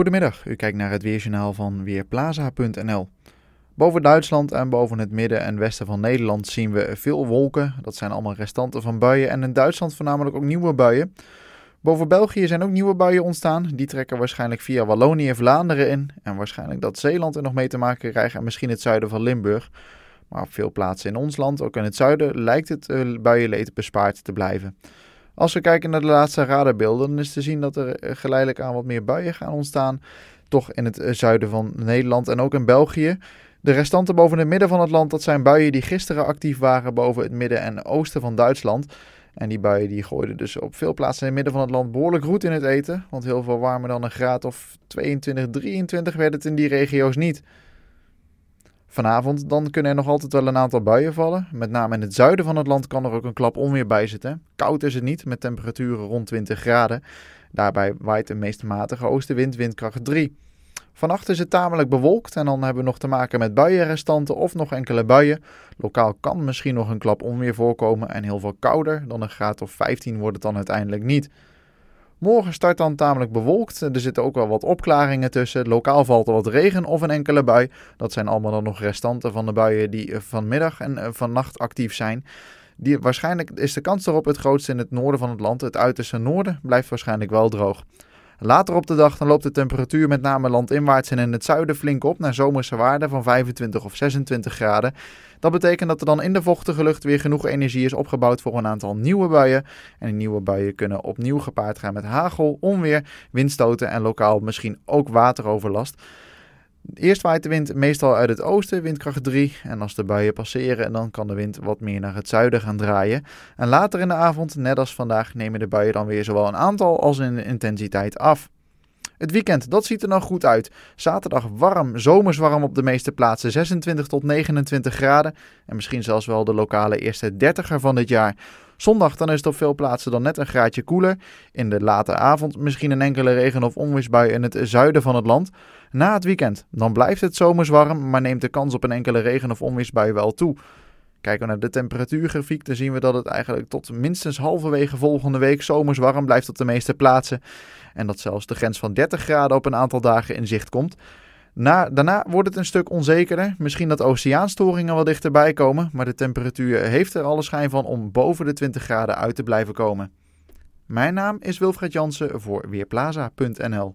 Goedemiddag, u kijkt naar het weerjournaal van Weerplaza.nl. Boven Duitsland en boven het midden en westen van Nederland zien we veel wolken. Dat zijn allemaal restanten van buien en in Duitsland voornamelijk ook nieuwe buien. Boven België zijn ook nieuwe buien ontstaan. Die trekken waarschijnlijk via Wallonië en Vlaanderen in. En waarschijnlijk dat Zeeland er nog mee te maken krijgt en misschien het zuiden van Limburg. Maar op veel plaatsen in ons land, ook in het zuiden, lijkt het eh, buienleed bespaard te blijven. Als we kijken naar de laatste radarbeelden, dan is te zien dat er eh, geleidelijk aan wat meer buien gaan ontstaan. Toch in het eh, zuiden van Nederland en ook in België. De restanten boven het midden van het land, dat zijn buien die gisteren actief waren boven het midden en oosten van Duitsland. En die buien die gooiden dus op veel plaatsen in het midden van het land behoorlijk roet in het eten. Want heel veel warmer dan een graad of 22, 23 werd het in die regio's niet. Vanavond dan kunnen er nog altijd wel een aantal buien vallen. Met name in het zuiden van het land kan er ook een klap onweer bij zitten. Koud is het niet, met temperaturen rond 20 graden. Daarbij waait een meest matige oostenwind, windkracht 3. Vannacht is het tamelijk bewolkt en dan hebben we nog te maken met buienrestanten of nog enkele buien. Lokaal kan misschien nog een klap onweer voorkomen en heel veel kouder dan een graad of 15 wordt het dan uiteindelijk niet. Morgen start dan tamelijk bewolkt. Er zitten ook wel wat opklaringen tussen. Lokaal valt er wat regen of een enkele bui. Dat zijn allemaal dan nog restanten van de buien die eh, vanmiddag en eh, vannacht actief zijn. Die, waarschijnlijk is de kans erop het grootste in het noorden van het land. Het uiterste noorden blijft waarschijnlijk wel droog. Later op de dag dan loopt de temperatuur met name landinwaarts en in het zuiden flink op naar zomerse waarden van 25 of 26 graden. Dat betekent dat er dan in de vochtige lucht weer genoeg energie is opgebouwd voor een aantal nieuwe buien. En die nieuwe buien kunnen opnieuw gepaard gaan met hagel, onweer, windstoten en lokaal misschien ook wateroverlast. Eerst waait de wind meestal uit het oosten, windkracht 3. En als de buien passeren, dan kan de wind wat meer naar het zuiden gaan draaien. En later in de avond, net als vandaag, nemen de buien dan weer zowel een aantal als in intensiteit af. Het weekend, dat ziet er nog goed uit. Zaterdag warm, zomers warm op de meeste plaatsen, 26 tot 29 graden. En misschien zelfs wel de lokale eerste 30er van dit jaar. Zondag dan is het op veel plaatsen dan net een graadje koeler. In de late avond misschien een enkele regen- of onweersbui in het zuiden van het land. Na het weekend dan blijft het zomers warm, maar neemt de kans op een enkele regen- of onweersbui wel toe. Kijken we naar de temperatuurgrafiek, dan zien we dat het eigenlijk tot minstens halverwege volgende week zomers warm blijft op de meeste plaatsen. En dat zelfs de grens van 30 graden op een aantal dagen in zicht komt. Na, daarna wordt het een stuk onzekerder. Misschien dat oceaanstoringen wel dichterbij komen, maar de temperatuur heeft er alle schijn van om boven de 20 graden uit te blijven komen. Mijn naam is Wilfred Jansen voor Weerplaza.nl.